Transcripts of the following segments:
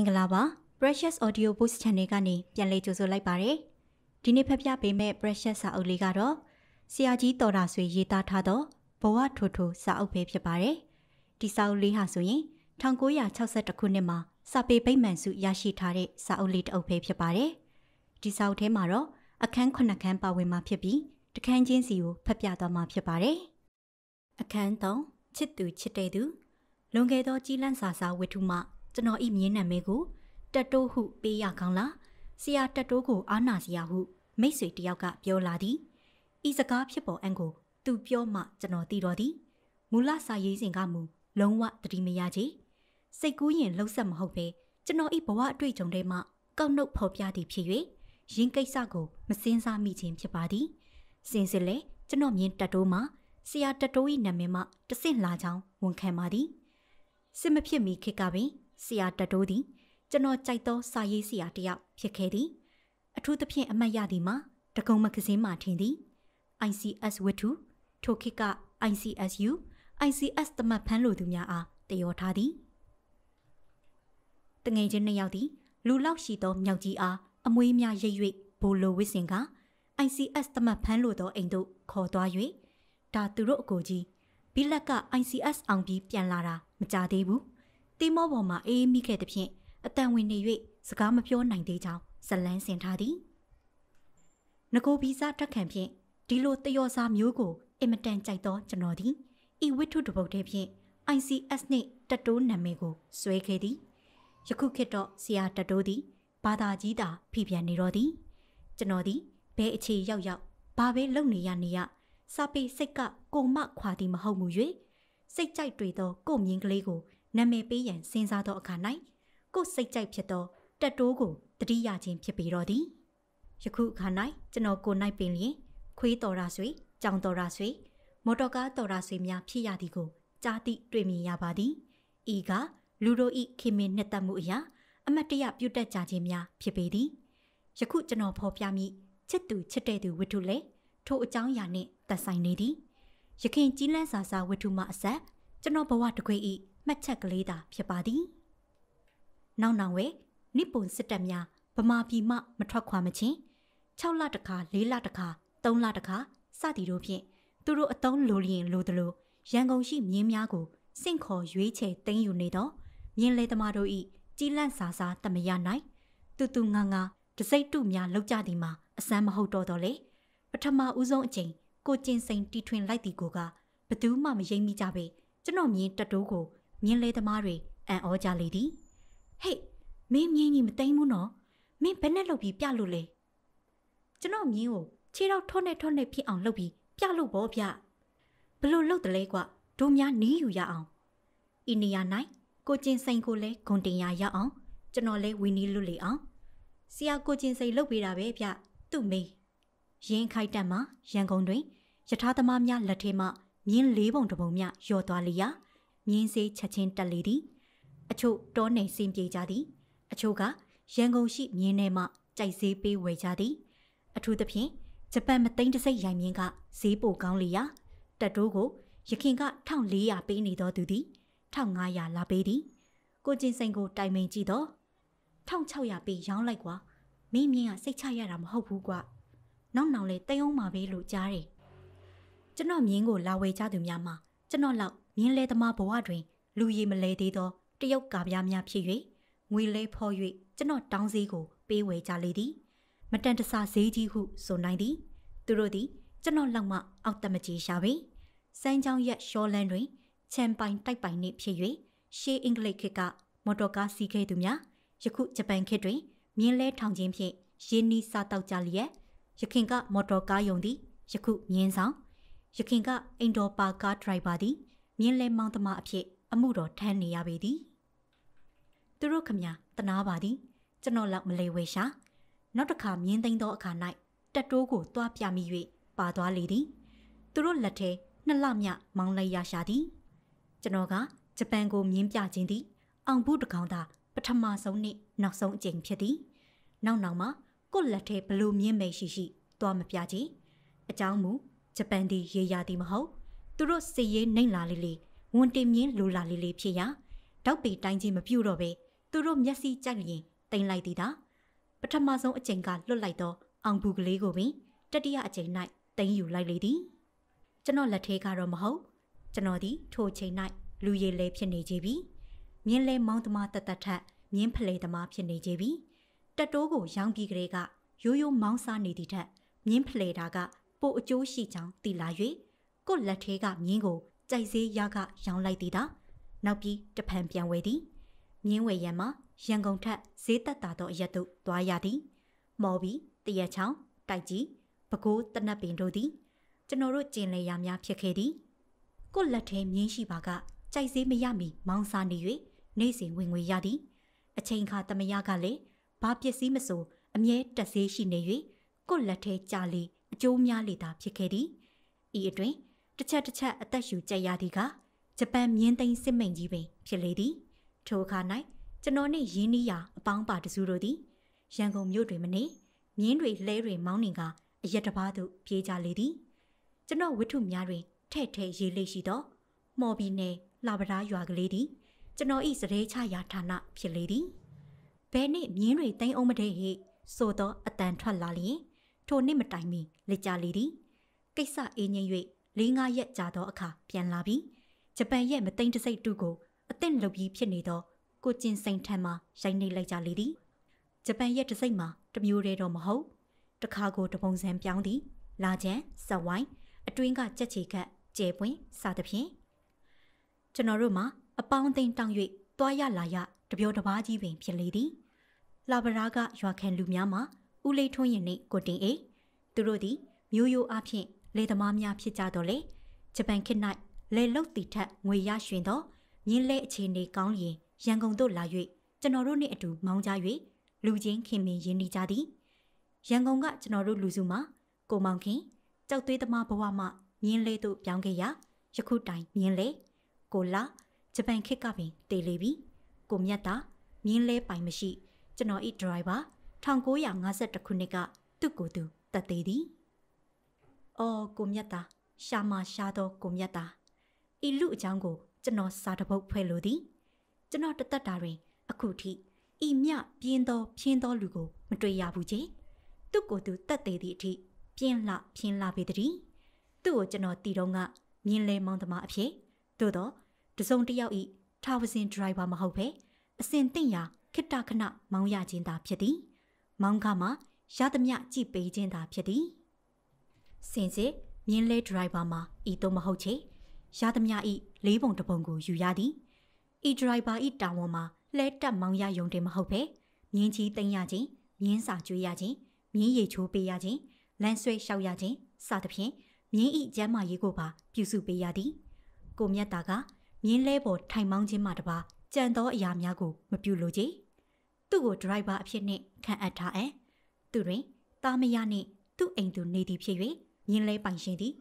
င်္ဂလာပါ Precious Audio Boost Channel ကနေပြန်လည်ကြိုဆိုလိုက်ပါရစေ။ဒီနေ့ဖျက်ပြပေးမယ့် Precious စာအုပ်လေးကတော့ဆရာကြီးတော်တာဆွေရေးသားထားသောဘဝထိုထိုစာအုပ်ပဲဖြစ်ပါတယ်။ဒီစာအုပ်လေးဟာဆိုရင်1962ခုနှစ်မှာစာပေပိမှန်စုရရှိထားတဲ့စာအုပ်လေးတစ်အုပ်ပဲဖြစ်ပါတယ်။ဒီစာအုပ်ထဲမှာတော့အခန်း9ခန်းပါဝင်မှာဖြစ်ပြီးတခန်းချင်းစီကိုဖျက်ပြသွားမှာဖြစ်ပါတယ်။အခန်း3ချစ်သူချစ်တဲ့သူလွန်ခဲ့သောကြီးလန့်စာစာဝတ္ထုမှကျွန်တော်ဤမြင်းနံမဲကိုတတိုးဟုပေးရကောင်းလားဆရာတတိုးကိုအာနာစရာဟုမိတ်ဆွေတယောက်ကပြောလာသည်ဤစကားဖြစ်ပေါ်အံ့ကို သူပြောမှ ကျွန်တော်သိတော်သည်မူလစာရေးစဉ်ကမူလုံးဝတတိမရကြီးစိတ်ကူးရင်လှုပ်ဆက်မဟုတ်ပဲကျွန်တော်ဤဘဝအတွေ့အကြုံထဲမှကောက်နှုတ်ဖော်ပြသည်ဖြစ်၍ရင်းကိစ္စကိုမစင်စားမိခြင်းဖြစ်ပါသည်စင်စစ်လေကျွန်တော်မြင်တတိုးမှာဆရာတတိုး၏နာမည်မှတဆင့်လာကြောင်းဝန်ခံပါသည်စစ်မဖြစ်မီခေတ်ကပင်ဆရာတတိုးသည်ကျွန်တော်ကြိုက်သောစာရေးဆရာတယောက်ဖြစ်ခဲ့သည်အထူးသဖြင့်အမတ်ရသည်မှာတကုံမဂဇင်းမှထင်သည် ICS ဝတ္ထုထိုခေတ်က ICSU ICS တမတ်ဖမ်းလိုသူများအားတရောထားသည်တငယ်ချင်းနှစ်ယောက်သည်လူလောက်ရှိသောမြောက်ကြီးအားအမွေးများရိပ်၍ဘိုလိုဝစ်စင်က ICS တမတ်ဖမ်းလိုသောအိမ်သို့ခေါ်သွား၍ဒါသူတို့အကိုကြီးဘီလက်က ICS အောင်ပြီးပြန်လာတာမကြသေးဘူးတီမောပေါ်မှာအေးမိခဲ့သဖြင့်အတန်ဝင်နေ၍စကားမပြောနိုင်သေးကြောင်းဇလန်းစင်ထားသည်ငကိုဗီဇတက်ခံဖြင့်ဒီလိုတယောစာမျိုးကိုအင်မတန်ကြိုက်သောကျွန်တော်သည်ဤဝိထုတပုတ်တည်းဖြင့် ICS နှင့်တတိုးနာမည်ကိုဆွဲခဲ့သည် ယခုခေတ်တော့ဆရာတတိုးသည်ဘာသာကြီးတာဖိပြန်နေတော့သည်ကျွန်တော်သည်ဘဲအခြေရောက်ရောက်ဘာပဲလုပ်နေရနေရစာပေစိတ်ကကိုမခွာသည်မဟုတ်မူ၍စိတ်ကြိုက်တွေ့သောကိုမြင်ကလေးကိုနာမည်ပေးရန်စဉ်းစားသောအခါ၌ကိုယ်စိတ်ကြိုက်ဖြစ်သောတက်တိုးကိုတတိယခြင်းဖြစ်ပေတော့သည်ယခုအခါ၌ကျွန်တော်ကိုနိုင်ပင်လျင်ခွေးတော်ရာဆွေကြောင်တော်ရာဆွေမော်တော်ကားတော်ရာဆွေများဖြစ်ရသည်ကိုကြားသိတွေ့မြင်ရပါသည်ဤကလူတို့ဤခင်မင်နှစ်သက်မှုအရာအမတ်တရပြုတ်တက်ကြခြင်းများဖြစ်ပေသည်ယခုကျွန်တော်ဖော်ပြမိချစ်သူချစ်တဲ့သူဝတ္ထုလည်းထိုအကြောင်းအရာနှင့်သက်ဆိုင်နေသည်ယခင်ကြီးလန်းစာစာဝတ္ထုမှအဆက်ကျွန်တော်ဘဝတခွေဤမှတ်ချက်ကလေးသာဖြစ်ပါသည်။နောက်နောက်ဝဲနိပွန်စစ်တပ်များဗမာပြည်မှမထွက်ခွာမချင်း6လတခါ4လတခါ3လတခါစသည်တို့ဖြင့်သူတို့အတုံးလိုလျင်လိုသလိုရန်ကုန်ရှိမြင်းများကိုစင့်ခေါ်ရွေးချယ်သိမ်းယူနေသောမြင်းလေသမားတို့၏ကြီးလန့်စာစားတမရ၌တူတူငါငါတစိတ်တုများလောက်ကြသည်မှာအစမ်းမဟုတ်တော့တော့လေပထမဦးဆုံးအချိန်ကိုကျင်စိန်တီထွင်လိုက်သည်ကိုကဘသူမှမယိမ့်မိကြပေကျွန်တော်မြင်းတတိုးကိုမြင်းလေသမားတွေအံ့ဩကြလေသည်ဟေ့မင်းမြင်းကြီးမသိမ်းဘူးနော်မင်းဘယ်နဲ့လုပ်ပြီးပြလို့လဲကျွန်တော်မြင်းကိုခြေတော့ထွတ်နဲ့ထွတ်နဲ့ဖြစ်အောင်လုပ်ပြီးပြလို့ဘောဗျဘလို့လုပ်တယ်လဲကွတို့များနီးอยู่ရအောင်ဤနေရာ၌ကိုကျင်စိန်ကိုလဲဂုံတင်ရရအောင်ကျွန်တော်လဲဝီနီးလွတ်လေအောင်ဆရာကိုကျင်စိန်လုပ်ပေးတာပဲဗျသူ့မေးရင်ခိုက်တက်မှာရန်ကုန်တွင်ယထာသမားများလက်ထဲမှမြင်းလေးပုံတစ်ပုံမြရော်သွားလျာငင်းစေးချက်ချင်းတက်လေသည် အချို့တောနေစင်ပြေကြသည် အချို့ကရန်ကုန်ရှိမြင်းထဲမှကြိုက်ဈေးပေးဝယ်ကြသည်အထူးသဖြင့်ဂျပန်မသိန်းတစိုက်ရိုင်မြင်းကဈေးပိုကောင်းလေရာတက်တိုးကို ရခင်က1400ပေးနေတော်သူသည်1500လာပေးသည် ကိုကျင်စိန်ကို တိုင်ပင်ကြည့်တော့1600ပေးရောင်းလိုက်ကွာမင်းမြင်ကစိတ်ချရတာမဟုတ်ဘူးကွာနောက်နောက်လေးတိတ်အောင်ပါပဲလို့ကြားတယ်ကျွန်တော်မြင်းကိုလာဝယ်ကြသူများမှာကျွန်တော်လောက်မြင်းလဲသမားဘဝတွင် လူရည်မလဲသေးသောတရုတ်ကာပြားများဖြစ်၍ငွေလဲဖော်၍ကျွန်တော်တောင်းဈေးကို ပေးဝယ်ကြလေသည် မတန်တဆဈေးကြီးဟု ဆိုနိုင်သည် သူတို့သည် ကျွန်တော်လောက်မှအောက်တမကြီးရှာပေစမ်းချောင်းရက်ရှောလန်တွင် ချမ်ပိုင်တိုက်ပိုင်နှင့်ဖြစ်၍ရှေးအင်္ဂလိပ်ခေတ်ကမော်တော်ကားစီးခဲ့သူများယခုဂျပန်ခေတ်တွင် မြင်းလဲထောင်ခြင်းဖြင့်ရင်းနှီးစားတောက်ကြလျက်ယခင်ကမော်တော်ကားယုံသည်ယခုမြင်းဆောင်ယခင်ကအိမ်တော်ပါကားဒရိုက်ဘာသည်မြင်းလဲမောင်းသမားအဖြစ်အမှုတော်ထမ်းနေရပေသည်သူတို့ခမညာတနာပါသည် ကျွန်တော်လောက်မလဲဝဲရှာနောက်တစ်ခါမြင်းသိမ်းသောအခါ၌တက်တိုးကိုတွားပြမိ၍ပါသွားလေသည် သူတို့လက်ထဲနှစ်လမြမောင်းလိုက်ရရှာသည်ကျွန်တော်ကဂျပန်ကိုမြင်းပြခြင်းသည် အောင်ဘူးတကောင်သာပထမဆုံးနှင့် နောက်ဆုံးအကြိမ်ဖြစ်သည်နောက်နောက်မှာကိုယ့်လက်ထဲဘလို့မြင့်မိတ်ရှိရှိ သွားမပြခြင်းအကြောင်းမူဂျပန်သည်ရေရာသည်မဟုတ်သူတို့စီရေးနိုင်လာလေးလေးဝန်တင်မြင်းလိုလာလေးလေးဖြစ်ရာတောက်ပေတိုင်းချင်းမပြူတော့ပဲသူတို့မျက်စိကြိုက်ရင်တိမ်လိုက်သေးတာပထမဆုံးအကြိမ်ကလွတ်လိုက်တော့အောင်ဘူးကလေးကိုပင်တတိယအကြိမ်၌တိမ်ယူလိုက်လေသည်ကျွန်တော်လက်ထဲကတော့မဟုတ်ကျွန်တော်ဒီထိုချိန်၌လူရည်လဲဖြစ်နေကြပြီမြင်းလဲမောင်းသမားတသက်ထက်မြင်းဖလေသမားဖြစ်နေကြပြီတက်တိုးကို ရောင်းပြီးကလေးကရိုးရိုးမောင်းစားနေသည့်ထက်မြင်းဖလေတာက ပိုအကျိုးရှိကြောင်းသိလာ၍ကို့လက်ထဲကမြင်းကိုကြိုက်စေးရကရောင်းလိုက်သည်တာနောက်ပြီးတဖန်ပြန်ဝဲသည်မြင်းဝယ်ရံမှာရန်ကုန်ထက်ဈေးသက်သာသောအရက်သို့သွားရသည်မော်ပြီးတရက်ချောင်းတိုက်ကြီးပကိုးတနတ်ပင်တို့သည်ကျွန်တော်တို့ကျင်လည်ရာများဖြစ်ခဲ့သည်ကို့လက်ထဲမြင်းရှိပါကကြိုက်စေးမရမီမောင်းစားနေ၍နေစဉ်ဝင်ငွေရသည်အချိန်ခါတမယကလည်းဘာပစ္စည်းမဆိုအမြဲတက်ဈေးရှိနေ၍ကို့လက်ထဲကြာလေအကျိုးများလေသာဖြစ်ခဲ့သည်ဤအတွင်တစ်ချက်တစ်ချက်အသက်ယူကြက်ရသည်ကဂျပန်မြင်းသိမ်းစစ်မိန်ကြီးပင်ဖြစ်လေသည်ထိုအခါ၌ကျွန်တော်နှင့်ရင်းနှီးရာအပေါင်းပါတစုတို့သည်ရန်ကုန်မြို့တွင်မနေမြင်းတွေလဲတွေမောင်းနေကအရက်တစ်ပါးသို့ပြေးကြလေသည် ကျွန်တော်ဝတ္ထုများတွင်ထဲ့ထဲ့ရေးလေးရှိသောမော်ဘီနယ်လာပဒါရွာကလေးသည်ကျွန်တော်၏စရေချရာဌာနဖြစ်လေသည်ဘယ်နှင့်မြင်းတွေတိမ်းအောင်မတဲ့ဟိဆိုသောအတန်ထွက်လာလျင် ထိုနှစ်မတိုင်မီလက်ကြလေသည်ကိစ္စအေးငြိမ်၄၅ရက်ကြာသောအခါပြန်လာပြီးဂျပန်ရဲ့မသိမ့်တစိတ်တူကိုအသင့်လုပ်ပြီးဖြစ်နေသောကိုကျင်စိန်ထံမှရိုက်နှိပ်လိုက်ကြလေသည်ဂျပန်ရဲ့တစိတ်မှာတမျိုးတည်းတော့မဟုတ်တခါကိုတပုံစံပြောင်းသည် လာချံစက်ဝိုင်းအတွင်းကကြက်ချေခတ်ကျဲပွင့်စသဖြင့်ကျွန်တော်တို့မှာအပေါင်းသိန်းတောင်း၍တွားရလာရတပြောတပားကြီးပင်ဖြစ်လေသည် လာဗရာက ရွာခံလူများမှာဦးလေးထွန်းရင်နှင့်ကိုတင်အေးသူတို့သည်မျိုးရိုးအဖျင်လေသမားများဖြစ်ကြတော့လေဂျပန်ခေတ်၌လေလုတ်တီထက်ငွေရရွှင်သောမြင်းလဲအခြေအနေကောင်းရင်ရန်ကုန်သို့လာ၍ကျွန်တော်တို့နှင့်အတူမောင်းကြ၍လူချင်းခင်မင်ရင်းနှီးကြသည်ရန်ကုန်ကကျွန်တော်တို့လူစုမှာကိုမောင်ခင်ကြောက်သွေးသမားဘဝမှမြင်းလဲသို့ပြောင်းခဲ့ရာယခုတိုင်မြင်းလဲကိုလာဂျပန်ခေတ်ကပင်တည်လေပြီကိုမြတ်တာမြင်းလဲပိုင်မရှိ ကျွန်တော်ဤဒရိုင်ဘာ1952ခုနှစ်ကသူ့ကိုယ်သူတတ်သေးသည်။အော်ကိုမြတ်တာရှာမရှာတော့ကိုမြတ်တာဤလူအကြောင်းကိုကျွန်တော်စာတပုတ်ဖွဲ့လိုသည်။ကျွန်တော်တသက်တာတွင်အခုထိဤမြပြင်းသောဖြင်းသောလူကို မတွေ့ရဘူးကြီး။သူ့ကိုယ်သူတတ်သေးသည့်အထိပြင်းလှဖြင်းလှပေသည်။သူ့ကိုကျွန်တော်တီတော့ကမြင်လဲမောင်းသမားအဖြစ်သို့တော့တစုံတစ်ယောက်ဤထာဝစဉ်ဒရိုက်ဘာမဟုတ်ပဲအစင်တင့်ရာခိတခဏမောင်းရခြင်းသာဖြစ်သည်မောင်းကမှရသမျှကြည့်ပေးခြင်းသာဖြစ်သည်စင်စစ်မြင်းလဲဒရိုက်ဘာမှာဤသို့မဟုတ်ချေရသမျှဤလေးပုံတပုံကိုယူရသည်ဤဒရိုက်ဘာဤတာဝန်မှာလဲတက်မောင်းရယုံတယ်မဟုတ်ပဲမြင်းကြီးတင်ရခြင်းမြင်းစာကျွေးရခြင်းမြင်းရေချိုးပေးရခြင်းလမ်းဆွဲလျှောက်ရခြင်းစသဖြင့်မြင်းဤကျမ်းမာရေးကိုပါ ပြုစုပေးရသည်ကိုမြတ်တာက မြင်းလဲပေါ်ထိုင်မောင်းခြင်းမှတပါကြံသောအရာများကို မပြုလိုချေသူ့ကိုဒရိုက်ဘာအဖြစ်နှင့်ခံအပ်ထားအံ့သူတွင်တာမယာနှင့် သူ့အိမ်သူနေသည်ဖြစ်၍မြင်းလဲပိုင်ရှင်သည်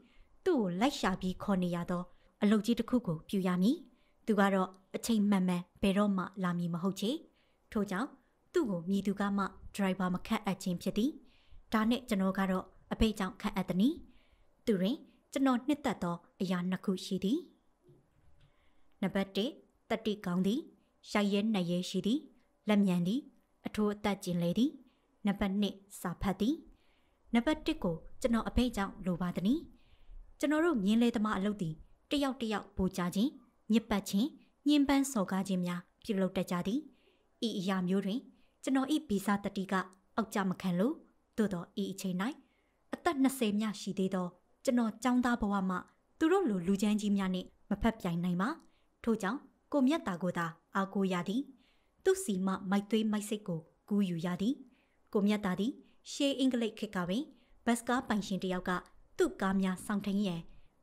သူ့ကိုလိုက်ရှာပြီးခေါ်နေရသောအလုပ်ကြီးတစ်ခုကိုပြုရမည်သူကတော့အချိန်မှန်မှန်ဘယ်တော့မှလာမည်မဟုတ်ချေထို့ကြောင့်သူ့ကိုမြည်သူကမှဒရိုက်ဘာမခန့်အပ်ခြင်းဖြစ်သည်ဒါနဲ့ကျွန်တော်ကတော့အဖေကြောင့်ခန့်အပ်သည်။သူတွင်ကျွန်တော်နှစ်သက်သောအရာနှစ်ခုရှိသည်။နံပါတ်1တတိကောင်းသည်။ရိုက်ရဲနှက်ရဲရှိသည်။လက်မြန်သည်။အထိုးအသက်ကျင်လေသည်။နံပါတ်2စာဖတ်သည်။နံပါတ်1ကိုကျွန်တော်အဖိတ်ကြောင့်လိုပါသည်။ကျွန်တော်တို့မြင်းလေသမားအလုပ်သည်တယောက်တယောက်ပူကြခြင်းညစ်ပတ်ခြင်းညှဉ်းပန်းစော်ကားခြင်းများပြုလုပ်တတ်ကြသည်ဤအရာမျိုးတွင် ကျွန်တော်ဤဗီဇတတိကအောက်ကြမခံလို့သို့တော့ဤအချိန်၌အသက်20မြရှိသေးသောကျွန်တော်ចောင်းသားဘဝမှသူတို့လိုလူချမ်းကြီးများနှင့်မဖက်ပြိုင်နိုင်ပါထို့ကြောင့်ကိုမြတ်တာကိုသာအားကိုးရသည် သူစီမမိုက်သွေးမိုက်စိတ်ကိုကူးယူရသည် ကိုမြတ်တာသည် ရှေးအင်္ဂလိပ်ခေတ်ကပင်ဘတ်စကားပိုင်ရှင်တယောက်ကသူ့ကားများစောင့်ထိုင်ရန်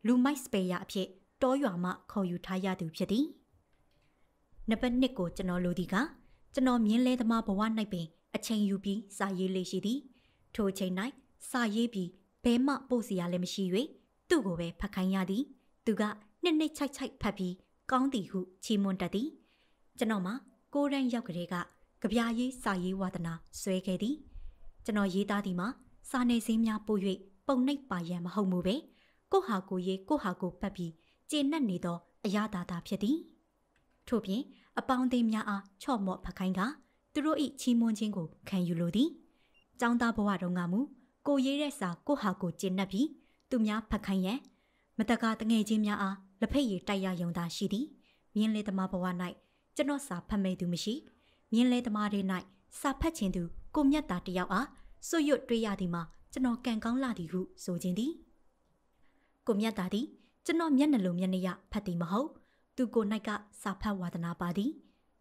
လူမိုက်စပယ်ယာအဖြစ် တောရွာမှခေါ်ယူထားရသူဖြစ်သည်နံပါတ်1ကိုကျွန်တော်လိုသည်ကကျွန်တော်မြင်းလဲသမားဘဝ၌ပင် အချိန်ယူပြီးစာရေးလေးရှိသည် ထိုအချိန်၌စာရေးပြီးဘဲမှပို့စီရလည်းမရှိ၍သူ့ကိုပဲဖတ်ခိုင်းရသည် သူက နှစ်နှစ်ချိုက်ချိုက်ဖတ်ပြီးကောင်းသည်ဟုချီးမွမ်းတတ်သည်ကျွန်တော်မှာကိုရန်ရောက်ကလေးကကြပြားရေးစာရေးဝါသနာဆွဲခဲ့သည် ကျွန်တော်ရေးသားသည်မှာစာနေစင်းများပို့၍ပုံနှိပ်ပါရန်မဟုတ်မူပဲကိုဟာကိုရေးကိုဟာကိုပတ်ပြီးကျေနပ်နေသောအရာသာသာဖြစ်သည်ထို့ပြင် အပေါင်းအသင်းများအားချော့မော့ဖခိုင်းကသူတို့၏ချီးမွမ်းခြင်းကို ခံယူလိုသည်ចောင်းသားဘဝတုန်းကမူကိုရေးတဲ့စာ ကိုဟာကိုကျေနပ်ပြီးသူများဖခိုင်းရန်မတကာတငယ်ချင်းများအားလက်ဖက်ရည်တိုက်ရယုံသာရှိသည် မြင်းလေသမားဘဝ၌ကျွန်တော်စာဖတ်မိသူမရှိ မြင်းလေသမားတွေ၌စာဖတ်ခြင်းသူကိုမြတ်သားတယောက်အားဆွရွတ်တွေ့ရသည်မှာကျွန်တော်ကံကောင်းလာသည်ဟုဆိုခြင်းသည်ကိုမြတ်သားသည်ကျွန်တော်မျက်နှလုံးမျက်နှာဖတ်သည်မဟုတ်သူကို၌ကစာဖတ်ဝါသနာပါသည်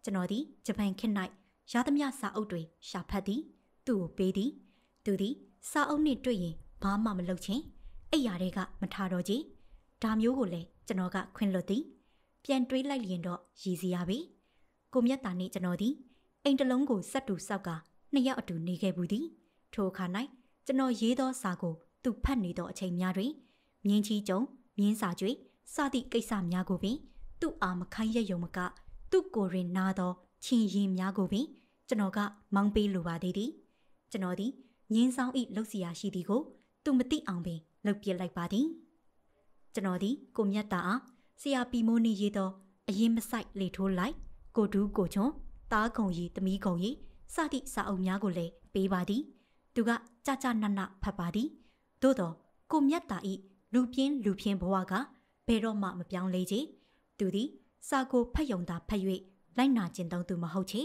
ကျွန်တော်သည်ဂျပန်ခေတ်၌ရသမျှစာအုပ်တွေရှာဖတ်သည်သူ့ကိုပေးသည်သူသည်စာအုပ်နှင့်တွေ့ရင်ဘာမှမလုပ်ချင်းအိယာတွေကမထားတော့ကြီးဒါမျိုးကိုလည်းကျွန်တော်ကခွင်လွတ်သည်ပြန်တွေးလိုက်ရင်တော့ရည်စရာပဲကိုမြတ်သားနှင့်ကျွန်တော်သည်အိမ်တလုံးကိုစက်တူဆောက်ကနှစ်ယောက်အတူနေခဲ့ဘူးသည်ထိုအခါ၌ကျွန်တော်ရေးသောစာကိုသူဖတ်နေသောအချိန်များတွင်မြင်းကြီးကျုံမြင်းစာကျွေစသည့်ကိစ္စများကိုပင်သူ့အာမခိုင်းရယုံမကသူ့ကိုယ်ရင်နာသောချင်းရင်များကိုပင်ကျွန်တော်ကမောင်းပေးလိုပါသေးသည်ကျွန်တော်သည်ငင်းဆောင်ဤလှုပ်เสียရှိသည်ကိုသူမသိအောင်ပင်လှုပ်ပြလိုက်ပါသည်ကျွန်တော်သည်ကိုမြတ်တာအားဆရာပီမိုးနေရေးသောအရင်မဆိုင်လေထိုးလိုက်ကိုဒူးကိုချွန်တားကုံရီတမီးကုံရီစသည့်စာအုပ်များကိုလည်းပေးပါသည်သူကကြကြနနဖတ်ပါသည်သို့တော့ကိုမြတ်တာဤလူပြင်း လူပြင်းဘဝကဘယ်တော့မှမပြောင်းလဲချေသူသည်စာကိုဖတ်ယုံတာဖတ်၍လိုက်နာကျင်သုံးသူမဟုတ်ချေ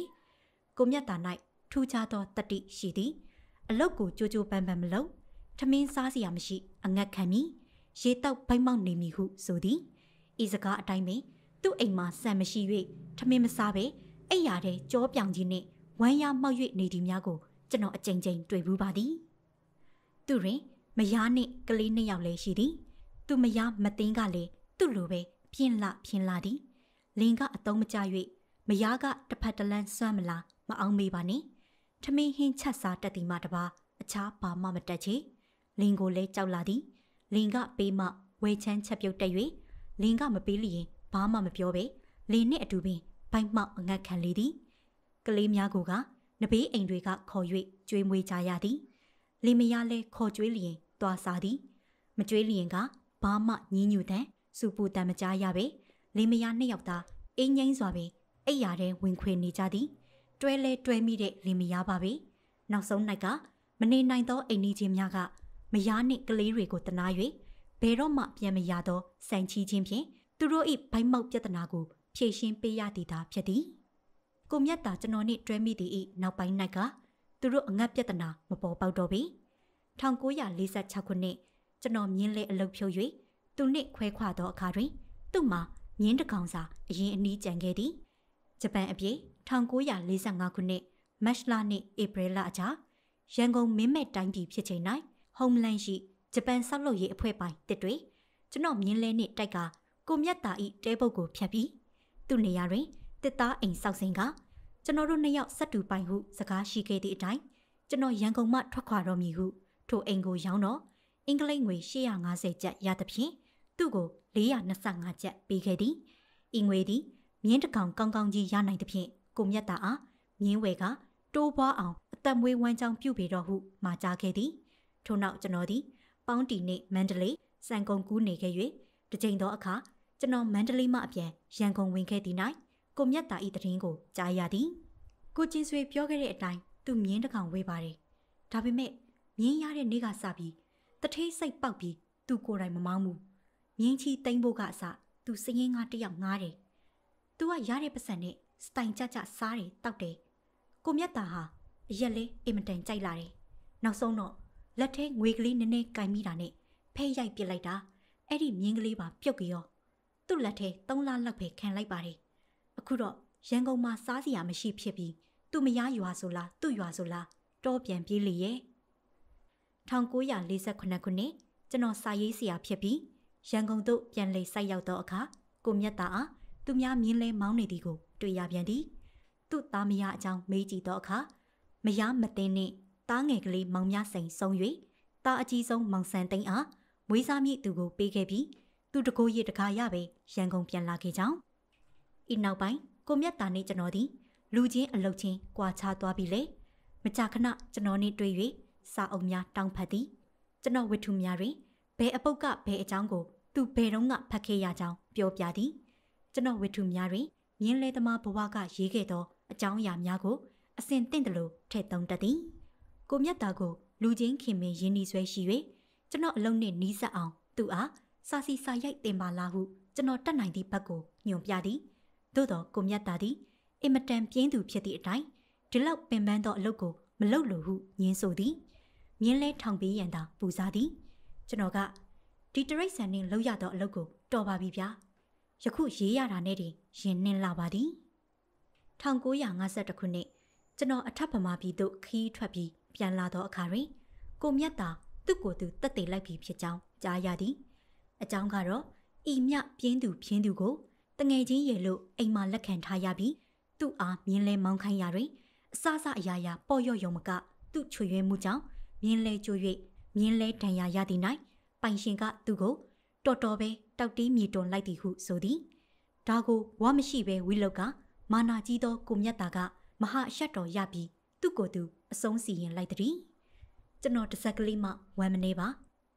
ကိုမြတ်တာ၌ထူးခြားသောတတိရှိသည်အလုတ်ကိုကြိုးကြိုးပန်းပန်းမလုပ်ထမင်းစားစရာမရှိအငတ်ခံမည်ရေတောက်ဗိုက်မောက်နေမည်ဟုဆိုသည်ဤစကားအတိုင်းပင်သူ့အိမ်မှာဆံမရှိ၍ထမင်းမစားဘဲအိပ်ရာထဲကြောပြောင်ကြီးနှင့်ဝမ်းရမောက်၍နေသည်များကိုကျွန်တော်အကြိမ်ကြိမ်တွေ့ဘူးပါသည်သူတွင်မယားနှင့်ကလေးနှစ်ယောက်လည်းရှိသည်သူမယားမသိန်းကလည်းသူ့လိုပဲပြင်းလပြင်းလာသည်လင်ကအတုံးမကျ၍မယားကတစ်ဖက်တစ်လမ်းစွမ်းမလားမအောင်မေးပါနဲ့ထမင်းဟင်းချက်စားတက်သည်မှတပါအခြားဘာမှမတက်ချေလင်ကိုလည်းကြောက်လာသည်လင်ကပေးမှဝဲချမ်းချက်ပြုတ်တက်၍လင်ကမပေးလျင်ဘာမှမပြောပဲလင်နှင့်အတူပင်ဘိုက်မှအငတ်ခံလေသည်ကလေးများကနဘေးအိမ်တွေကခေါ်၍ကြွေးမွေးကြရသည်လီမယားလဲခေါ်ကြွေးလျင် သွားစားသည်မကြွေးလျင်ကဘာမှညင်းညူတဲ့စူပူတံမကြားရပဲလီမယားနှစ်ယောက်သားအင်းငိမ့်စွာပဲအိပ်ရာထဲဝင်ခွေနေကြသည် တွဲလဲတွဲမိတဲ့လီမယားပါပဲနောက်ဆုံး၌ကမနေနိုင်သောအိမ်နီးချင်းများကမယားနှင့်ကလေးတွေကိုတနာ၍ဘယ်တော့မှပြန်မရသောစံချီခြင်းဖြင့်သူတို့၏ဗိုက်မောက်ပြဿနာကိုဖြေရှင်းပေးရသည်သာဖြစ်သည်။ကိုမြတ်တာကျွန်တော်နဲ့တွဲမိသည်ဤနောက်ပိုင်း၌ကသူတို့အငတ်ပြဿနာမပေါ်ပေါက်တော့ပြီ1946ခုနှစ်ကျွန်တော်မြင်းလဲအလုပ်ဖြုတ်၍သူနှင့်ခွဲခွာသောအခါတွင်သူ့မှာမြင်းတကောင်စာအရင်အနီးကြံခဲ့သည်ဂျပန်အပြေ1945ခုနှစ်မတ်လနှင့်ဧပြီလအကြားရန်ကုန်မင်းမဲ့တိုင်းပြည်ဖြစ်ချိန်၌ Homeland ရှိဂျပန်ဆောက်လုပ်ရေးအဖွဲ့ပိုင်တစ်တွေကျွန်တော်မြင်းလဲနှင့်တိုက်ကကိုမြတ်တာဤတဲပုတ်ကိုဖျက်ပြီးသူ့နေရာတွင်တစ်သားအိမ်ဆောက်စင်ကကျွန်တော်တို့နှစ်ယောက်ဆက်တူပိုင်ဟု စကားရှိခဲ့သည့်အတိုင်းကျွန်တော်ရန်ကုန်မှထွက်ခွာတော်မူဟုထိုအိမ်ကိုရောင်းတော့အင်္ဂလိပ်ငွေ850ကျပ်ရသဖြင့်သူ့ကို425ကျပ်ပေးခဲ့သည်ဤငွေသည်မြင်းတကောင်ကောင်းကောင်းကြီးရနိုင်သဖြင့်ကိုမြတ်တာအားမြင်းဝယ်ကတိုးပွားအောင်အသက်မွေးဝမ်းကြောင်းပြုပေတော့ဟုမှာကြားခဲ့သည်ထို့နောက်ကျွန်တော်သည် ပေါင်းတီနှင့်မန္တလေးစံကုန်ကူးနေခဲ့၍တကြိမ်သောအခါကျွန်တော်မန္တလေးမှအပြန်ရန်ကုန်ဝင်ခဲ့သည့်နိုင်ကိုမြတ်တာဤသတင်းကိုကြားရသည်ကိုချင်းဆွေ ပြောခဲ့တဲ့အတိုင်းသူမြင်းတစ်ကောင်ဝေးပါတယ်ဒါပေမဲ့မြင်းရတဲ့နေ့ကစပြီးတထေးစိတ်ပေါက်ပြီးသူကိုယ်တိုင်မမောင်းဘူးမြင်းချီတိမ့်ဖို့ကအစသူစရင်ငါတယောက်ငားတယ်သူကရတဲ့ပတ်စံနဲ့စတိုင်ကြကြစားတယ်တောက်တယ်ကိုမြတ်တာဟာအရက်လေးအင်မတန်ကြိုက်လာတယ်နောက်ဆုံးတော့လက်ထဲငွေကလေးနည်းနည်းကင်မိတာနဲ့ဖဲရိုက်ပစ်လိုက်တာအဲ့ဒီမြင်းကလေးပါပြုတ်ကြရောသူ့လက်ထဲ၃လလောက်ပဲခံလိုက်ပါတယ်အခုတော့ရန်ကုန်မှာစားစရာမရှိဖြစ်ပြီးသူ့မယားရွာဆိုလားသူ့ရွာဆိုလားတော့ပြန်ပြေးလေရဲ့1948ခုနှစ်ကျွန်တော်စာရေးဆရာဖြစ်ပြီးရန်ကုန်သို့ပြန်လည်ဆိုက်ရောက်သောအခါကိုမြတ်သားအားသူများမြင်းလဲမောင်းနေသည်ကိုတွေ့ရပြန်သည် သူ့သားမယားအကြောင်းမေးကြည့်သောအခါမယားမသိနှင့်တားငယ်ကလေးမောင်မြဆိုင်ဆုံး၍တားအကြီးဆုံးမောင်ဆန်သိန်းအားမွေးစားမိသူကိုပေးခဲ့ပြီးသူတကိုရစ်တခါရပဲရန်ကုန်ပြန်လာခဲ့ကြောင်းဤနောက်ပိုင်းကိုမြတ်တာနဲ့ကျွန်တော်သည်လူချင်းအလုတ်ချင်းကြွာချသွားပြီလေမကြာခဏကျွန်တော်နှင့်တွေ့၍စာအုပ်များတောင်းဖတ်သည်ကျွန်တော်ဝတ္ထုများတွင်ဘယ်အပုတ်ကဘယ်အကြောင်းကိုသူဘယ်တော့ကဖတ်ခဲ့ရကြောင်းပြောပြသည်ကျွန်တော်ဝတ္ထုများတွင်မြင်းလဲသမားဘဝကရေးခဲ့သောအကြောင်းအရာများကို အစဉ်တင့်တယ်လို့ထည့်သုံးတတ်သည်ကိုမြတ်တာကိုလူချင်းခင်မင်ရင်းနှီးဆွဲရှိ၍ကျွန်တော်အလုံးနှင့်နီးစပ်အောင်သူအားစာစီစာရိုက်တင်ပါလားဟုကျွန်တော်တတ်နိုင်သည့်ဘက်ကိုညွန်ပြသည်သို့တော့ကိုမြတ်တာသည်အင်မတန်ပြင်းသူဖြစ်သည့်အတိုင်းဒီလောက်ပင်ပန်းသောအလုပ်ကိုမလုပ်လို့ဟုညင်းဆိုသည် မြင်းလဲထောင်ပေးရန်သာပူစားသည် ကျွန်တော်ကဒီတရိတ်ဆန်နှင်းလောက်ရသောအလုပ်ကိုတော်ပါပြီဗျာယခုရေးရတာနဲ့တင်ရင်နှင်းလာပါသည်1952ခုနှစ်ကျွန်တော်အထက်ဗမာပြည်သို့ခီးထွက်ပြီးပြန်လာသောအခါတွင်ကိုမြတ်သာသူ့ကိုယ်သူတက်တည်လိုက်ပြီးဖြစ်ကြောင်းကြားရသည် အကြောင်းကတော့ဤမြပြင်းသူပြင်းသူကိုတငယ်ချင်းရေလို့အိမ်မှာလက်ခံထားရပြီးသူ့အားမြင်းလဲမောင်းခိုင်းရာတွင်အစစအရာရာပေါ်ရော့ရုံမကသူ့ချွေရွေးမှုကြောင့်မြင်းလဲကြွ၍မြင်းလဲဒဏ်ရာရသည့်၌ပိုင်ရှင်ကသူ့ကိုတော်တော်ပဲတောက်တီးမြေတွန်လိုက်သည်ဟုဆိုသည်ဒါကိုဝါမရှိပဲဝိလုတ်ကမာနာကြီးသောကိုမြတ်တာကမဟာအရှက်တော်ရပြီးသူ့ကိုယ်သူအဆုံးစီရင်လိုက်သည်ကျွန်တော်တစ်ဆက်ကလေးမှဝမ်းမနေပါ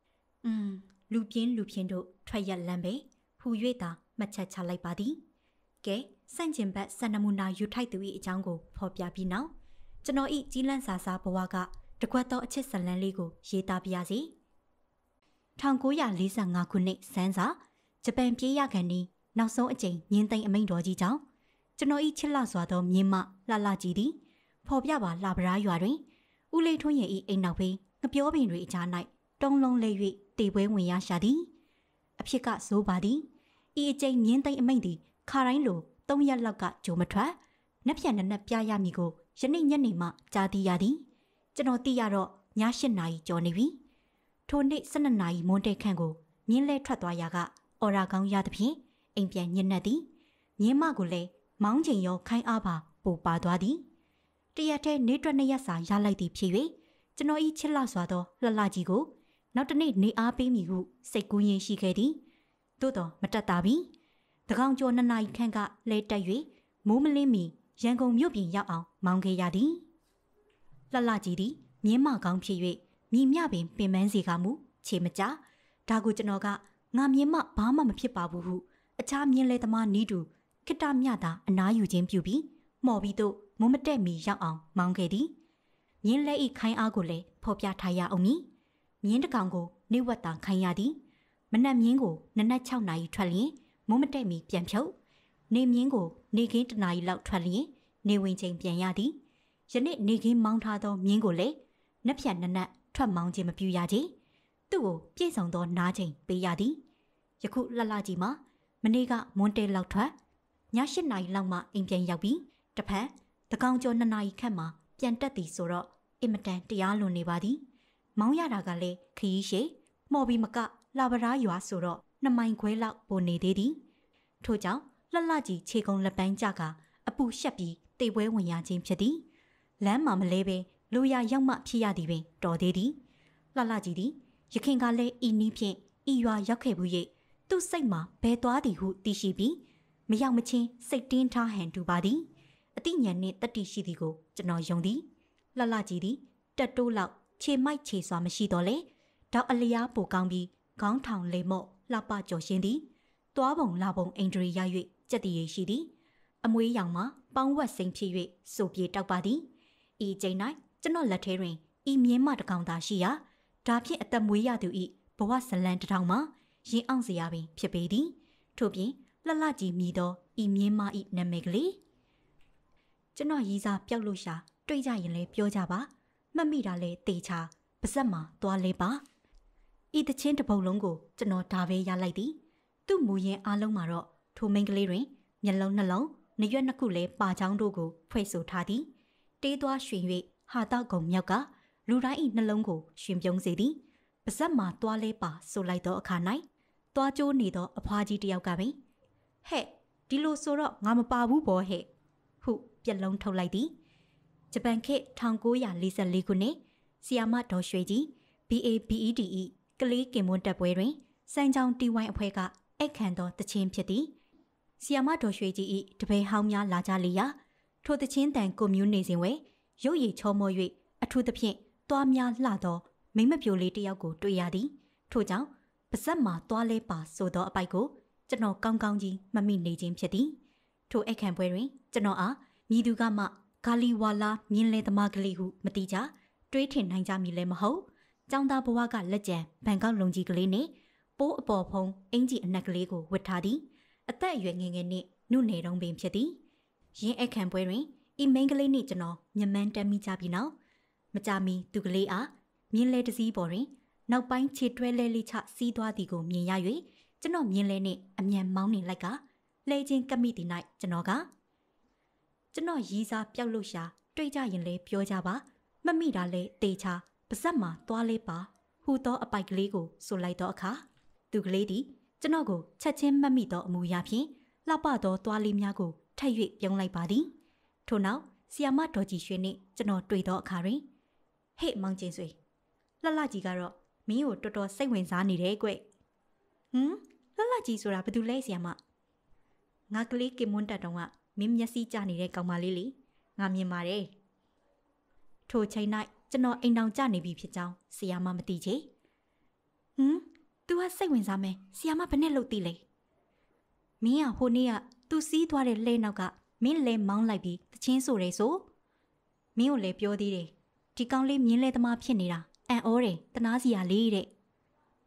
။음လူပြင်းလူပြင်းတို့ထွက်ရက်လမ်းပဲ။ဟူ၍သာမှတ်ချက်ချလိုက်ပါသည်ကဲဆန့်ကျင်ဘက်ဆန္ဒမူနာယူထိုက်သူ၏အကြောင်းကို ဖော်ပြပြီးနောက်ကျွန်တော်၏ကြီးလန့်စာစားဘဝကတကွက်သောအချစ်ဇလန်းလေးကိုရေးသားပြရစီ1945ခုနှစ်စန်းစာဂျပန်ပြည်ရခံဒီနောက်ဆုံးအကြိမ်ညင်းသိမ်းအမိန့်တော်ကြီးကြောင့်ကျွန်တော်၏ချစ်လှစွာသောမြင်းမလှလှကြီးသည်ဖော်ပြပါလှပရားရွာတွင်ဦးလေးထွန်းရဲ့၏အိမ်နောက်ဘေးငပြောပင်တွေအကြား၌တုံးလုံးလေး၍တေပွဲဝင်ရရှာသည်အဖြစ်ကဇိုးပါသည်။ဤအကျိန်မြင်းသိမ့်အမိန့်သည်ခါတိုင်းလို၃ရက်လောက်ကကြိုမထွက်နက်ပြန်နက်ပြရမည်ကိုယနေ့ညနေမှကြားသိရသည် ကျွန်တော်သိရတော့ည၈နာရီကျော်နေပြီထိုနေ့၁၂နာရီမွန်းတဲ့ခန့်ကိုမြင်းလဲထွက်သွားရာကအော်ရာကောင်းရသဖြင့်အိမ်ပြန်ညံ့နှက်သည်မြင်းမကိုလည်းမောင်းချိန်ရောခိုင်းအားပါပူပါသွားသည်တရက်တည်းနေတွက်နှစ်ရက်စာရလိုက်သည်ဖြစ်၍ကျွန်တော်ဤချစ်လောက်စွာသောလှလှကြီးကိုနောက်တနေ့နေအားပေးမိဟုစိတ်ကူးရင်းရှိခဲ့သည်။သို့တော့မတက်တာပြီ။တကောင်ကျော်နှစ်နာရီခန့်ကလဲတက်၍မိုးမလင်းမီရန်ကုန်မြို့ပြင်ရောက်အောင်မောင်းခဲ့ရသည်။လှလှကြီးသည်မြင်းမကောင်းဖြစ်၍မြည်မြပင်ပင်ပန်းစီကမူခြေမကြဒါကိုကျွန်တော်ကငါမြင်းမဘာမှမဖြစ်ပါဘူးဟုအခြားမြင်းလဲသမားနီးတူခိတမြတာအနားယူခြင်းပြုပြီး မော်ပြီးတော့မမတက်မီရောက်အောင်မောင်းခဲ့သည်မြင်းလဲဤခိုင်းအားကိုလည်းဖော်ပြထားရအောင်မည်မြင်းတကောင်ကို နေဝတ်တာခိုင်းရသည်မနက်မြင်းကိုနနက်6နာရီထွက်လျင်မုံမတက်မီပြန်ဖြုတ်နေမြင်းကိုနေခင်းတနာရီလောက်ထွက်လျင်နေဝင်ချိန်ပြန်ရသည်ယနေ့နေခင်းမောင်းထားသောမြင်းကိုလည်းနက်ဖြန်နနက်ထွက်မောင်းခြင်းမပြုရကြသူ့ကိုပြည့်စုံသောနားချိန်ပေးရသည်ယခုလှလှကြီးမှာမနေ့ကမွန်းတဲလောက်ထွက်ည၈နာရီလောက်မှအိမ်ပြန်ရောက်ပြီးတဖန်တကောင်ကျော်၂နာရီခန့်မှာပြန်တက်သည်ဆိုတော့အင်မတန်တရားလွန်နေပါသည်မောင်းရတာကလည်းခရီးရှိမော်ပြီးမကလာဗရာရွာဆိုတော့နှစ်မိုင်ခွဲလောက်ပိုနေသေးသည်ထို့ကြောင့်လှလှကြီးခြေကုံလက်ပန်းကြကအပူရှက်ပြီးတိတ်ပွဲဝင်ရခြင်းဖြစ်သည်လမ်းမှာမလဲပဲလူရရောက်မှဖြစ်ရသည်ပင် တော်သေးသည်လှလှကြီးသည် ရခင်ကလည်းဤနည်းဖြင့်ဤရွာရောက်ခဲ့ဘူး၍သူ့စိတ်မှာဘဲသွားသည်ဟုသိရှိပြီးမရောက်မချင်းစိတ်တင်းထားဟန်တူပါသည်အတိညာနှင့်တတိရှိသည်ကိုကျွန်တော်ယုံသည်လှလှကြီးသည်တက်တိုးလောက်ခြေမိုက်ခြေစွာမရှိတော့လေတောက်အလျားပိုကောင်းပြီးခေါင်းထောင်လေမော့လှပကြော်ရှင်သည်သွားပုံလာပုံအိန္ဒြေရ၍ကြက်တည်ရရှိသည် အမွေးရောင်မှာပေါင်းဝက်စိန်ဖြစ်၍စိုပြေတောက်ပါသည်ဤချိန်၌ကျွန်တော်လက်ထဲတွင်ဤမြင်းမတကောင်သာရှိရာဒါဖြင့်အသက်မွေးရသူဤဘဝဇလံတထောင်မှာရင်အောင်စရာပင် ဖြစ်ပေသည် ထို့ပြင်လှလှကြီးမြည်သောဤမြင်းမဤနာမည်ကလေးကျွန်တော်ရီးစားပြောက်လို့ရှာတွေ့ကြရင်လဲပြောကြပါမှတ်မိတာလဲတေချာပါဇက်မှာသွားလဲပါဤတချင်းတစ်ပုတ်လုံးကိုကျွန်တော်ဒါပဲရလိုက်သည်သူ့မူရင်းအားလုံးမှာတော့ထိုမိန်းကလေးတွင်မျက်လုံးနှလုံးနရွက်နှစ်ခုလဲပါချောင်းတို့ကိုဖွဲ့ဆိုထားသည် တေးသွားရွှင်၍ဟာတာကုံမြောက်ကလူတိုင်းဤနှလုံးကိုရှင်ပြုံးစေသည်ပါဇက်မှာသွားလဲပါ ဆိုလိုက်သောအခါ၌သွားကျိုးနေသောအဖွားကြီးတစ်ယောက်ကပင်ဟဲ့ဒီလိုဆိုတော့ငါမပါဘူးပေါ့ဟဲ့ဟုပြက်လုံးထုတ်လိုက်သည်ဂျပန်ခေတ်1944ခုနှစ်ဆီယာမဒေါ်ရွှေကြီး BABEDE ကလေးကင်မွန်းတပ်ပွဲတွင်စံချောင်းတီဝိုင်းအဖွဲ့ကအိတ်ခံသောတခြင်းဖြစ်သည်ဆီယမဒေါ်ရွှေကြီး၏တပည့်ဟောင်းများလာကြလေရာထိုတခြင်းတန်ကိုမျိုးနေစဉ်ဝယ်ရုပ်ရည်ချောမော၍အထူးသဖြင့်သွားများလှသောမိမပြိုလေးတယောက်ကို တွေ့ရသည် ထို့ကြောင့်ပါဇက်မှာသွားလဲပါဆိုသောအပိုက်ကိုကျွန်တော်ကောင်းကောင်းကြီးမမိနေခြင်းဖြစ်သည်ထိုအိတ်ခံပွဲတွင်ကျွန်တော်အားမြည်သူကမှဂါလီဝါလာမြင်းလဲသမားကလေးဟုမတိကြတွေးထင်နိုင်ကြမည်လည်းမဟုတ်ចောင်းသားဘဝကလက်ကျန်ဘန်ကောက်လုံကြီးကလေးနဲ့ပိုးအပေါ်ဖုံးအင်ကြီးအနက်ကလေးကိုဝတ်ထားသည်အသက်အရွယ်ငယ်ငယ်နှင့်နုနယ်တုံးပင်ဖြစ်သည်ရင်းအခန့်ပွဲတွင်ဤမိန်းကလေးနှင့်ကျွန်တော်မျက်မှန်းတက်မိကြပြီးနောက်မကြမီသူကလေးအားမြင်းလဲတစည်းပေါ်တွင်နောက်ပိုင်းခြေတွဲလဲလေးချစီးသွားသည်ကို မြင်ရ၍ကျွန်တော်မြင်းလဲနှင့်အမြန်မောင်းနေလိုက်ကလဲချင်းကမိသည်၌ကျွန်တော်ကကျွန်တော်ရီးစားပြောက်လို့ရှာတွေ့ကြရင်လဲပြောကြပါမမိတာလဲတေချာပါဇက်မှာသွားလေးပါဟူသောအပိုက်ကလေးကိုဆိုလိုက်သောအခါသူကလေးသည်ကျွန်တော်ကိုချက်ချင်းမှတ်မိသောအမူအရာဖြင့်လှပသောသွားလေးများကိုထပ်၍ပြုံးလိုက်ပါသည်ထို့နောက်ဆီယာမဒေါ်ကြီးရွှေနှင့်ကျွန်တော်တွေ့သောအခါတွင်ဟေ့မောင်ကျင်ဆွေလှလှကြီးကတော့မင်းကိုတော်တော်စိတ်ဝင်စားနေတယ်ကွဟမ်လှလှကြီးဆိုတာဘာတူလဲဆီယာမငါကလေးကင်မွန်းတက်တုံးကမင်းမျက်စိကျနေတဲ့ကောင်မလေးလေငါမြင်ပါတယ်ထိုချိန်၌ကျွန်တော်အိမ်တောင်ကြနေပြီဖြစ်ကြောင်းဆီယာမမသိချေဟမ် तू ကစိတ်ဝင်စားမယ်ဆီယာမဘယ်နဲ့လှုပ်သိလဲမင်းကဟိုနေ့ကသူစီးသွားတဲ့လဲနောက်ကမင်းလဲမောင်းလိုက်ပြီးတချင်းဆိုတယ်ဆိုမင်းကိုလည်းပြောသေးတယ်ဒီကောင်လေးမြင်းလဲသမားဖြစ်နေတာအံ့ဩတယ်တနာစီရလေးတဲ့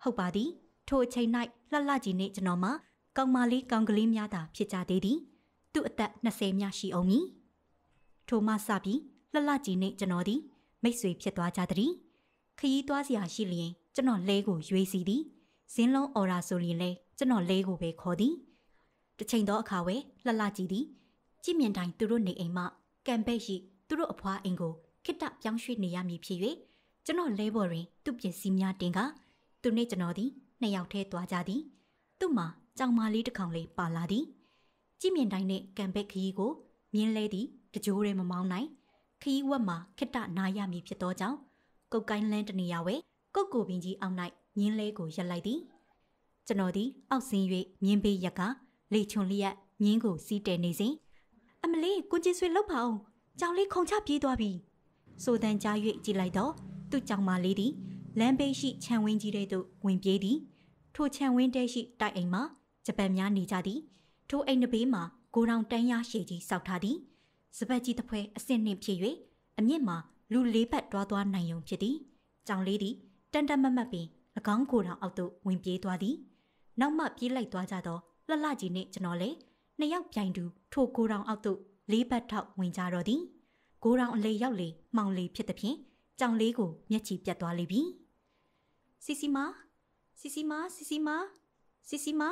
ဟုတ်ပါသည်ထိုအချိန်၌လှလှကြီးနှင့်ကျွန်တော်မှာကောင်မလေးကောင်ကလေးများသာဖြစ်ကြသေးသည်သူ့အသက်20များရှိအောင်မည်ထိုမှစပြီးလှလှကြီးနှင့်ကျွန်တော်သည်မိတ်ဆွေဖြစ်သွားကြသည်ခရီးသွားစရာရှိလျင်ကျွန်တော်လဲကိုရွေးစီသည်ဇင်းလုံးအော်ရာဆိုလျင်လဲကျွန်တော်လဲကိုပဲခေါ်သည်တစ်ချိန်သောအခါဝဲလှလှကြည့်သည်ကြည်မြင်တိုင်းသူတို့နေအိမ်မှ ကံဘက်ရှိသူတို့အဖွားအိမ်ကိုခိတ္တပြောင်းရွှေ့နေရမည်ဖြစ်၍ကျွန်တော်လဲပေါ်တွင်သူ့ပစ္စည်းများတင်ကသူနှင့်ကျွန်တော်သည်နှစ်ယောက်တည်းသွားကြသည် သူ့မှာကြောင်မာလေးတစ်ကောင်လေးပါလာသည်ကြည်မြင်တိုင်းနှင့်ကံဘက်ခရီးကို မြင်းလဲသည်တကြိုးရဲမမောင်းနိုင်ခီးဝက်မှာခိတနာရမည်ဖြစ်သောကြောင့်ကုတ်ကိုင်းလန်းတနေရဝဲကုတ်ကိုပင်ကြီးအောက်၌မြင်းလဲကိုရက်လိုက်သည်ကျွန်တော်သည်အောက်ဆင်း၍မြင်းဘေးရက်ကလေချွန်လျက်မြင်းကိုစီးတဲနေစဉ်အမလေးကိုကြီးဆွေလှုပ်ပါအောင်ကြောင်လေးခုံချပြေးသွားပြီဆိုတန်ကြား၍ကြည်လိုက်တော့သူ့ကြောင်မလေးသည်လမ်းဘေးရှိခြံဝင်းကြီးတဲ့သို့ဝင်ပြေးသည်ထိုခြံဝင်းတဲရှိတိုက်အိမ်မှာဂျပန်များနေကြသည်ထိုအိမ်တစ်ဘေးမှာဂိုထောင်တန်းရရှည်ကြီးစောက်ထားသည်။စပတ်ကြီးတစ်ဖွဲအစင်နှင်ဖြစ်၍အမြင့်မှာလူလေးပတ်တွားသွားနိုင်ုံဖြစ်သည်။ကြောင်လေးသည်တန်တမမတ်ပင်၎င်းကိုယ်တော်အောက်သို့ဝင်ပြေးသွားသည်။နောက်မှပြေးလိုက်သွားကြသောလှလှကြီးနှင့်ကျွန်တော်လည်းနှစ်ယောက်ပြိုင်တူထိုကိုယ်တော်အောက်သို့လေးပတ်ထောက်ဝင်ကြတော့သည်။ကိုယ်တော်အလေရောက်လေမှောင်လေဖြစ်သည်ဖြင့်ကြောင်လေးကိုမျက်ခြေပြတ်သွားလိမ့်ပြီ။စီစီမာစီစီမာစီစီမာစီစီမာ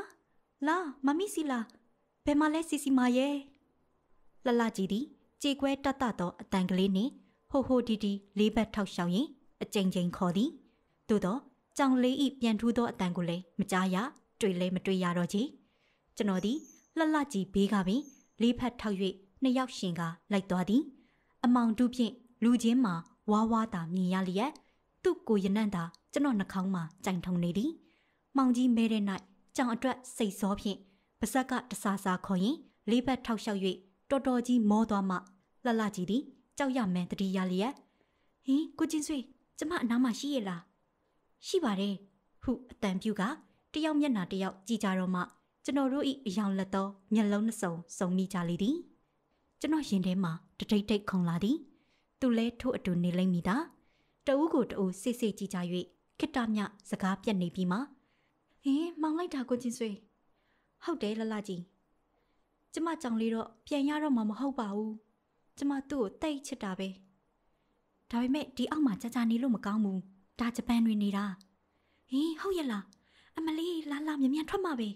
လာမမီစီလာဘယ်မှာလဲစီစီမာရဲ့လှလှကြီးသည်ကြေကွဲတတ်တတ်သောအတန်ကလေးနှင့်ဟိုဟိုဒီဒီလေးဘက်ထောက်ရှောင်ရင်အကြိမ်ကြိမ်ခေါ်သည်သို့သောကြောင်လေးဤပြန်ထူးသောအတန်ကိုလည်းမကြားရတွေ့လည်းမတွေ့ရတော့ကြီးကျွန်တော်သည်လှလှကြီးဘေးကပင်လေးဖက်ထောက်၍နှစ်ယောက်ရှင်က လိုက်သွားသည် အမောင်တူဖြင့်လူချင်းမှာဝါဝါသာမြင်ရလျက်သူ့ကိုရနံ့သာကျွန်တော်နှာခေါင်းမှာကြိုင်ထုံနေသည်မောင်ကြီးမဲတဲ့၌ကြောင်အတွက်စိတ်စောဖြင့်ပါဇက်ကတဆာဆာခေါ်ရင် လေးဘက်ထောက်လျှောက်၍တော်တော်ကြီးမောသွားမှလှလှကြီးသည်ကြောက်ရမန်းတတိရလျက်ဟင်ကိုချင်းဆွေကျမအနားမှာရှိရလားရှိပါတယ်ဟုအတန်ပြူကတယောက်မျက်နာတယောက်ကြည်ကြတော့မှကျွန်တော်တို့ဤအယောင်လက်တော့မျက်လုံးနှစ်စုံစုံမိကြလေသည်ကျွန်တော်ရင်ထဲမှာတထိတ်ထိတ်ခုန်လာသည်သူလဲထို့အတူနေလိမ့်မိသာတဦးကိုတဦးစိတ်စိတ်ကြည်ကြ၍ခိတ္တမြစကားပြတ်နေပြီးမှဟင်မောင်လိုက်တာကိုချင်းဆွေဟုတ်တယ်လလကြီးကျမကြောင့်လေတော့ပြန်ရတော့မှာမဟုတ်ပါဘူး။ကျမသူ့ကိုတိတ်ချစ်တာပဲ။ဒါပေမဲ့ဒီအောက်မှာကြာကြာနေလို့မကောင်းဘူး။ဒါဂျပန်တွေနေတာ။ဟင်ဟုတ်ရဲ့လား။အမလေးလာလာမြ мян ထွက်မှာပဲ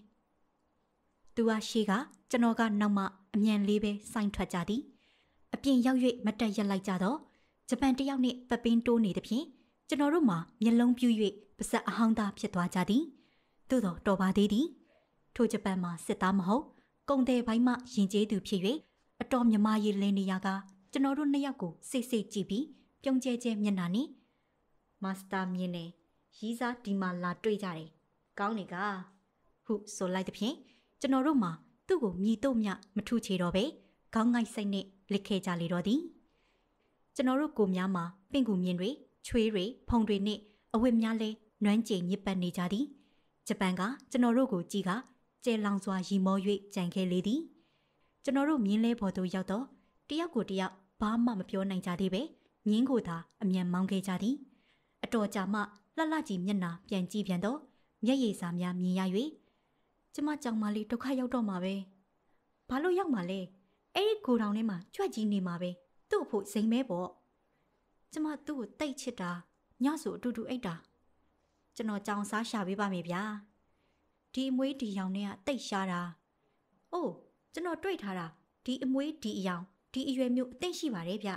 ။သူကရှေ့ကကျွန်တော်ကနောက်မှအမြန်လေးပဲစိုင်းထွက်ကြသည်။အပြင်ရောက်၍မတက်ရက်လိုက်ကြတော့ဂျပန်တယောက်နှင့်ပပင်းတိုးနေသဖြင့်ကျွန်တော်တို့မှာမျက်လုံးပြူ၍ပါဇက်အဟောင်းသားဖြစ်သွားကြသည်။သို့တော့တော်ပါသေးသည်။ထိုဂျပန်မှာစစ်သားမဟုတ်ကုန်တယ်ပိုင်းမှယဉ်ကျေးသူဖြစ်၍အတော်မြမရေးလင်းနေရကကျွန်တော်တို့နှစ်ယောက်ကိုစိတ်စိတ်ကြည့်ပြီးပြုံးကျဲကျဲမျက်နှာနဲ့မာစတာမြင်နေရီးစားဒီမှာလာတွေ့ကြတယ်။ကောင်းနေကဟုဆိုလိုက်တဲ့ဖြင့်ကျွန်တော်တို့မှာသူ့ကိုမြည်တော့မြမထုချေတော့ပဲခေါင်းငိုက်ဆိုင်နဲ့လစ်ခဲကြလေတော့သည်ကျွန်တော်တို့ကိုများမှာပင့်ကူမြင်တွေချွေးတွေဖုံတွေနဲ့အဝတ်များလဲနွမ်းကျင်ညစ်ပတ်နေကြသည်ဂျပန်က ကျွန်တော်တို့ကိုကြည်ကကျဲလောင်စွာရီမော၍ကြံခဲ့လေသည်ကျွန်တော်တို့မြင်းလဲပေါ်သို့ရောက်တော့တယောက်ကိုတယောက်ဘာမှမပြောနိုင်ကြသေးပဲငင်းကိုသာအမြန်မောင်းခဲ့ကြသည်အတော်ကြာမှလှလှကြီးမျက်နာပြန်ကြည့်ပြန်တော့မျက်ရည်စာများမြင်ရ၍ကျမကြောင်မလေးဒုက္ခရောက်တော့မှာပဲဘာလို့ရောက်မှာလဲအဲ့ဒီကိုတောင်ထဲမှာကြွက်ကြီးနေမှာပဲသူ့အဖို့ဇိမ်မဲပေါ့ကျမသူ့ကိုတိတ်ချစ်တာညဆိုအတူတူအိတ်တာကျွန်တော်ကြောင်စားရှာပေးပါမယ်ဗျာဒီအမွေးဒီရောင်နဲ့ကတိတ်ရှားတာ။အိုးကျွန်တော်တွေ့ထားတာဒီအမွေးဒီအရောင်ဒီအရွယ်မျိုးအသိရှိပါတယ်ဗျ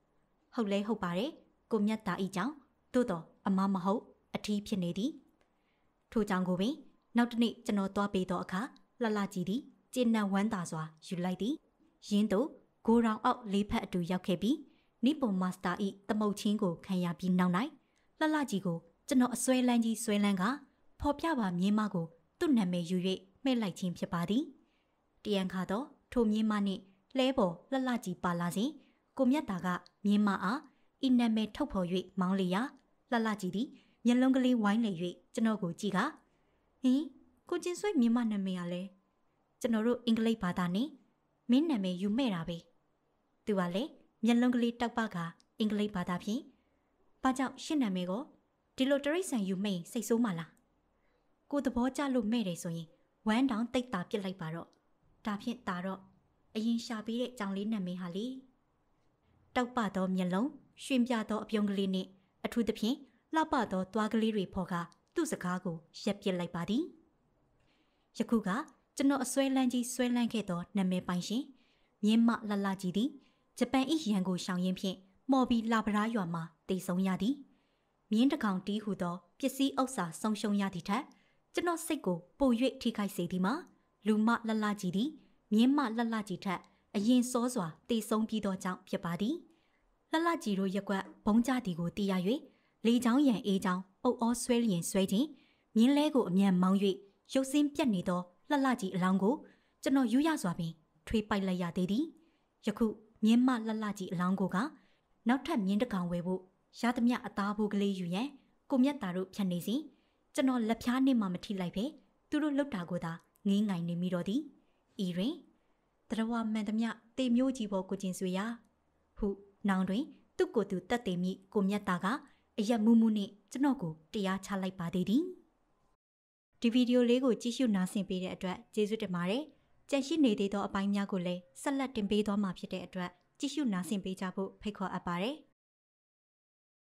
။ဟုတ်လဲဟုတ်ပါတယ်ကိုမြတ်သားဤကြောင့်သို့တော်အမမဟုတ် အထီးဖြစ်နေသည်။ထိုကြောင့်ကိုပင်နောက်တနေ့ကျွန်တော်သွားပေးသောအခါလှလှကြည့်သည်ကျဉ်နံဝမ်းသာစွာယူလိုက်သည်။ရင်းသို့ဂိုရောင်အောက်လေးဖက်အတူ ရောက်ခဲ့ပြီးနိပွန်မာစတာဤသမုတ်ချင်းကိုခံရပြီးနောက်၌လှလှကြီးကို ကျွန်တော်အစွဲလန်းကြီးစွဲလန်းကဖော်ပြပါမြင်းမကိုသူ့နာမည်ယူ၍မှဲ့လိုက်ခြင်းဖြစ်ပါသည်တရန်ခါတော့ထိုမြင်းမနှင့်လဲပေါ်လှလှကြီးပါလာစဉ်ကိုမြတ်တာကမြင်းမအားဤနာမည်ထုတ်ဖော်၍မောင်းလေရာလှလှကြီးသည်မျက်လုံးကလေးဝိုင်းလေ၍ကျွန်တော်ကိုကြည့်ကဟင်ကိုကျင်ဆွေမြင်းမနာမည်ကလည်းကျွန်တော်တို့အင်္ဂလိပ်ဘာသာနဲ့မင်းနာမည်ယူမဲ့တာပဲသူကလည်းမျက်လုံးကလေးတောက်ပကအင်္ဂလိပ်ဘာသာဖြင့်ဘာကြောင့်ရှင့်နာမည်ကိုဒီလိုတရိတ်ဆန်ယူမဲ့စိတ်ဆိုးမှလားကိုသဘောကျလို့မဲ့တယ်ဆိုရင်ဝမ်းတောင်တိတ်တာပြစ်လိုက်ပါတော့ဒါဖြင့်ဒါတော့အရင်ရှာပေးတဲ့ကြောင်လေးနာမည်ဟာလေတောက်ပသောမျက်လုံးရွှင်ပြသောအပြုံးကလေးနှင့်အထူးသဖြင့်လှပသောသွားကလေးတွေဖော်ကသူ့စကားကိုရက်ပစ်လိုက်ပါသည်ယခုကကျွန်တော်အစွဲလန်းကြီးဆွဲလန်းခဲ့သောနာမည်ပိုင်ရှင်မြင်းမလလကြီးသည်ဂျပန်၏ရန်ကိုရှောင်ရင်းဖြင့်မော်ဘီလာပရာရွာမှာတည်ဆုံရသည်မြင်းတကောင်တီးဟူသောပစ္စည်းဥစ္စာဆုံးရှုံးရသည့်ထက်ကျွန်တော်စိတ်ကိုပုံ၍ထိခိုက်စေသည်မှာလူမလှလှကြီးသည်မြင်းမလှလှကြီးထက် အရင်စောစွာတည်ဆုံးပြီးသောကြောင့်ဖြစ်ပါသည်လှလှကြီးတို့ရက်ွက်ဘုံကြသည်ကိုတီးရ၍လေချောင်းရံအေးချောင်းအုပ်အောဆွဲလျင်ဆွဲခြင်းမြင်းလဲကိုအမြန်မောင်း၍ရုပ်စင်းပြက်နေသောလှလှကြီးအလောင်းကိုကျွန်တော်ယူရစွာပင်ထွေးပိုက်လိုက်ရသေးသည်ယခုမြင်းမလှလှကြီးအလောင်းကိုကနောက်ထပ်မြင်းတကောင်ဝယ်ဖို့ရသမျှအသားဖို့ကလေးယူရန်ကိုမြတ်သားတို့ဖြတ်နေစဉ်ကျွန်တော်လက်ဖြားနဲ့မှမထိလိုက်ပဲသူတို့လှုပ်တာကိုသာငင်းငိုင်နေမိတော့သည်ဤတွင်တရဝမှန်သမျှတေမျိုးကြီးပေါ်ကိုကျင်ဆွေရာဟုနောင်တွင် သူ့ကိုယ်သူတတ်တယ်မိကိုမြတ်တာကအရက်မူးမူးနဲ့ကျွန်တော်ကိုတရားချလိုက်ပါသေးသည်ဒီဗီဒီယိုလေးကိုကြည့်ရှုနားဆင်ပေးတဲ့အတွက်ကျေးဇူးတင်ပါတယ်ကြန့်ရှိနေသေးသောအပိုင်းများကိုလည်းဆက်လက်တင်ပေးသွားမှာဖြစ်တဲ့အတွက်ကြည့်ရှုနားဆင်ပေးကြဖို့ဖိတ်ခေါ်အပ်ပါတယ်